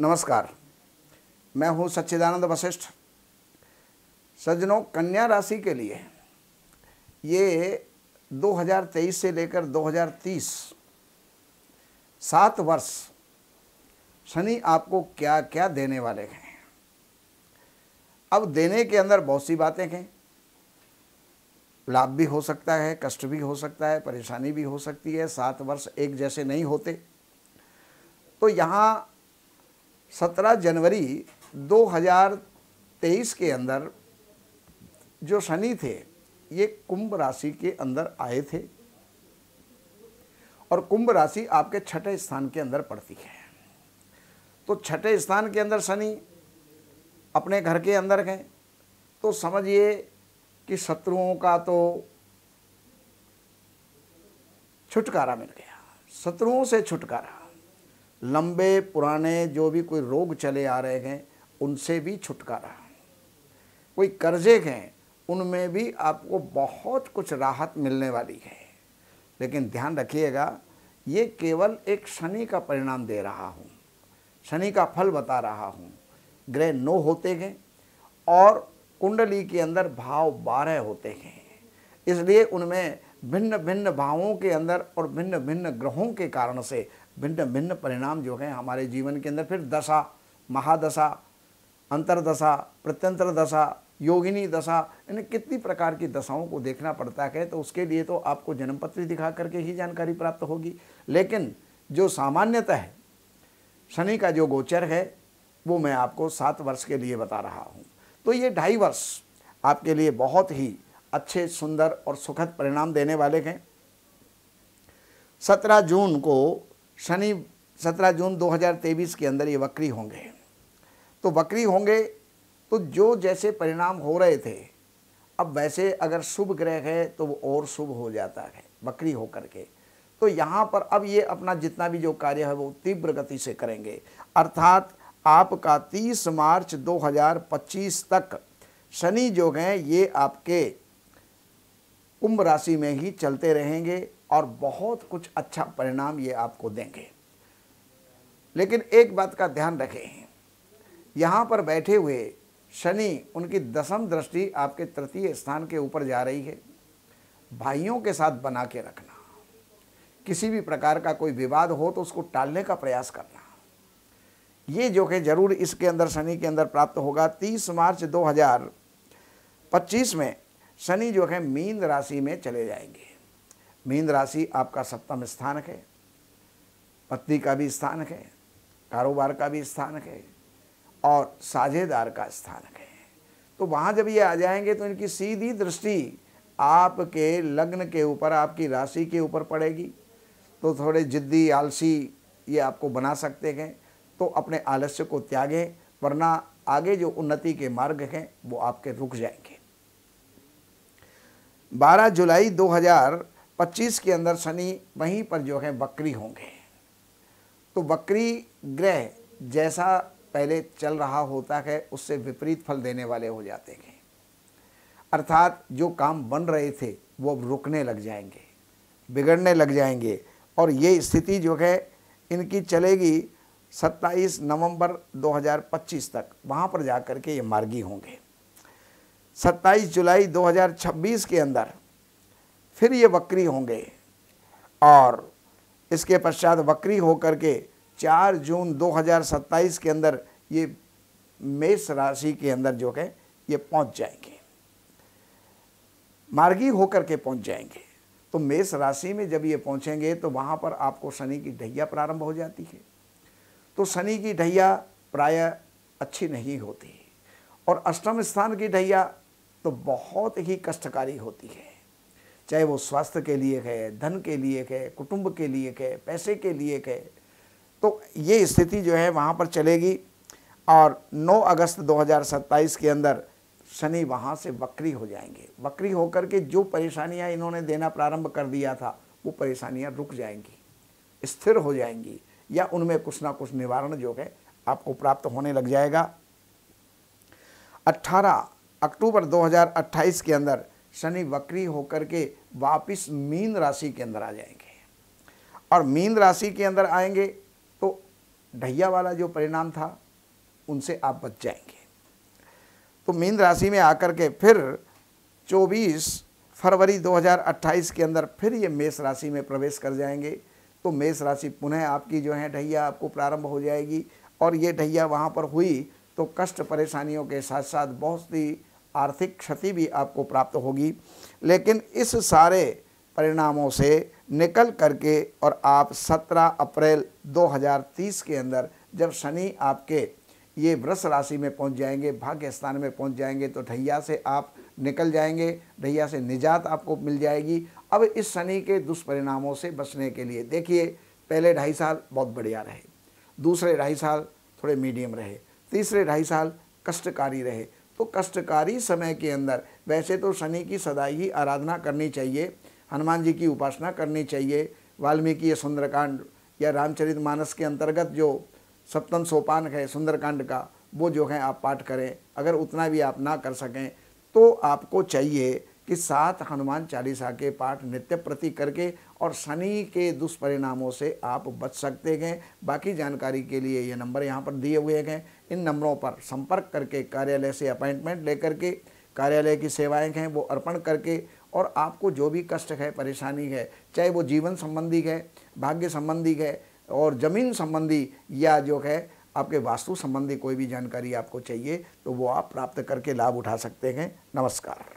नमस्कार मैं हूं सच्चिदानंद वशिष्ठ सज्जनों कन्या राशि के लिए ये 2023 से लेकर 2030 सात वर्ष शनि आपको क्या क्या देने वाले हैं अब देने के अंदर बहुत सी बातें हैं लाभ भी हो सकता है कष्ट भी हो सकता है परेशानी भी हो सकती है सात वर्ष एक जैसे नहीं होते तो यहाँ 17 जनवरी 2023 के अंदर जो शनि थे ये कुंभ राशि के अंदर आए थे और कुंभ राशि आपके छठे स्थान के अंदर पड़ती है तो छठे स्थान के अंदर शनि अपने घर के अंदर गए तो समझिए कि शत्रुओं का तो छुटकारा मिल गया शत्रुओं से छुटकारा लंबे पुराने जो भी कोई रोग चले आ रहे हैं उनसे भी छुटकारा कोई कर्जे हैं उनमें भी आपको बहुत कुछ राहत मिलने वाली है लेकिन ध्यान रखिएगा ये केवल एक शनि का परिणाम दे रहा हूँ शनि का फल बता रहा हूँ ग्रह नौ होते हैं और कुंडली के अंदर भाव बारह होते हैं इसलिए उनमें भिन्न भिन्न भावों के अंदर और भिन्न भिन्न ग्रहों के कारण से भिन्न भिन्न परिणाम जो हैं हमारे जीवन के अंदर फिर दशा महादशा अंतरदशा प्रत्यंतर दशा योगिनी दशा यानी कितनी प्रकार की दशाओं को देखना पड़ता है तो उसके लिए तो आपको जन्मपत्री दिखा करके ही जानकारी प्राप्त होगी लेकिन जो सामान्यतः शनि का जो गोचर है वो मैं आपको सात वर्ष के लिए बता रहा हूँ तो ये ढाई वर्ष आपके लिए बहुत ही अच्छे सुंदर और सुखद परिणाम देने वाले हैं सत्रह जून को शनि सत्रह जून 2023 के अंदर ये वक्री होंगे तो वक्री होंगे तो जो जैसे परिणाम हो रहे थे अब वैसे अगर शुभ ग्रह है तो वो और शुभ हो जाता है वक्री होकर के तो यहाँ पर अब ये अपना जितना भी जो कार्य है वो तीव्र गति से करेंगे अर्थात आपका 30 मार्च 2025 तक शनि जो हैं ये आपके कुंभ राशि में ही चलते रहेंगे और बहुत कुछ अच्छा परिणाम ये आपको देंगे लेकिन एक बात का ध्यान रखें यहाँ पर बैठे हुए शनि उनकी दसम दृष्टि आपके तृतीय स्थान के ऊपर जा रही है भाइयों के साथ बना के रखना किसी भी प्रकार का कोई विवाद हो तो उसको टालने का प्रयास करना ये जो है जरूर इसके अंदर शनि के अंदर प्राप्त होगा 30 मार्च 2025 में शनि जो है मीन राशि में चले जाएंगे मीन राशि आपका सप्तम स्थान है पत्नी का भी स्थान है कारोबार का भी स्थान है और साझेदार का स्थान है तो वहाँ जब ये आ जाएंगे तो इनकी सीधी दृष्टि आपके लग्न के ऊपर आपकी राशि के ऊपर पड़ेगी तो थोड़े जिद्दी आलसी ये आपको बना सकते हैं तो अपने आलस्य को त्यागें वरना आगे जो उन्नति के मार्ग हैं वो आपके रुक जाएंगे 12 जुलाई 2025 के अंदर शनि वहीं पर जो है बकरी होंगे तो बकरी ग्रह जैसा पहले चल रहा होता है उससे विपरीत फल देने वाले हो जाते हैं अर्थात जो काम बन रहे थे वो अब रुकने लग जाएंगे बिगड़ने लग जाएंगे और ये स्थिति जो है इनकी चलेगी 27 नवंबर 2025 तक वहाँ पर जा के ये मार्गी होंगे 27 जुलाई 2026 के अंदर फिर ये वक्री होंगे और इसके पश्चात वक्री होकर के 4 जून 2027 के अंदर ये मेष राशि के अंदर जो है ये पहुंच जाएंगे मार्गी होकर के पहुंच जाएंगे तो मेष राशि में जब ये पहुंचेंगे तो वहाँ पर आपको शनि की ढैया प्रारंभ हो जाती है तो शनि की ढैया प्राय अच्छी नहीं होती और अष्टम स्थान की ढैया तो बहुत ही कष्टकारी होती है चाहे वो स्वास्थ्य के लिए है धन के लिए है कुटुंब के लिए है पैसे के लिए है तो ये स्थिति जो है वहाँ पर चलेगी और 9 अगस्त 2027 के अंदर शनि वहाँ से वक्री हो जाएंगे वक्री होकर के जो परेशानियाँ इन्होंने देना प्रारंभ कर दिया था वो परेशानियाँ रुक जाएंगी स्थिर हो जाएंगी या उनमें कुछ ना कुछ निवारण जो है आपको प्राप्त होने लग जाएगा अट्ठारह अक्टूबर 2028 के अंदर शनि वक्री होकर के वापस मीन राशि के अंदर आ जाएंगे और मीन राशि के अंदर आएंगे तो ढैया वाला जो परिणाम था उनसे आप बच जाएंगे तो मीन राशि में आकर के फिर 24 फरवरी 2028 के अंदर फिर ये मेष राशि में प्रवेश कर जाएंगे तो मेष राशि पुनः आपकी जो है ढैया आपको प्रारंभ हो जाएगी और ये ढैया वहाँ पर हुई तो कष्ट परेशानियों के साथ साथ बहुत ही आर्थिक क्षति भी आपको प्राप्त होगी लेकिन इस सारे परिणामों से निकल करके और आप 17 अप्रैल 2030 के अंदर जब शनि आपके ये वृष राशि में पहुंच जाएंगे भाग्य स्थान में पहुंच जाएंगे तो ढैया से आप निकल जाएंगे ढैया से निजात आपको मिल जाएगी अब इस शनि के दुष्परिणामों से बचने के लिए देखिए पहले ढाई साल बहुत बढ़िया रहे दूसरे ढाई साल थोड़े मीडियम रहे तीसरे ढाई साल कष्टकारी रहे तो कष्टकारी समय के अंदर वैसे तो शनि की सदा ही आराधना करनी चाहिए हनुमान जी की उपासना करनी चाहिए वाल्मीकि सुंदरकांड या रामचरित मानस के अंतर्गत जो सप्तम सोपान है सुंदरकांड का वो जो है आप पाठ करें अगर उतना भी आप ना कर सकें तो आपको चाहिए कि साथ हनुमान चालीसा के पाठ नित्य प्रति करके और शनि के दुष्परिणामों से आप बच सकते हैं बाकी जानकारी के लिए ये नंबर यहाँ पर दिए हुए हैं इन नंबरों पर संपर्क करके कार्यालय से अपॉइंटमेंट लेकर के कार्यालय की सेवाएं हैं वो अर्पण करके और आपको जो भी कष्ट है परेशानी है चाहे वो जीवन संबंधी है भाग्य संबंधी है और ज़मीन संबंधी या जो है आपके वास्तु संबंधी कोई भी जानकारी आपको चाहिए तो वो आप प्राप्त करके लाभ उठा सकते हैं नमस्कार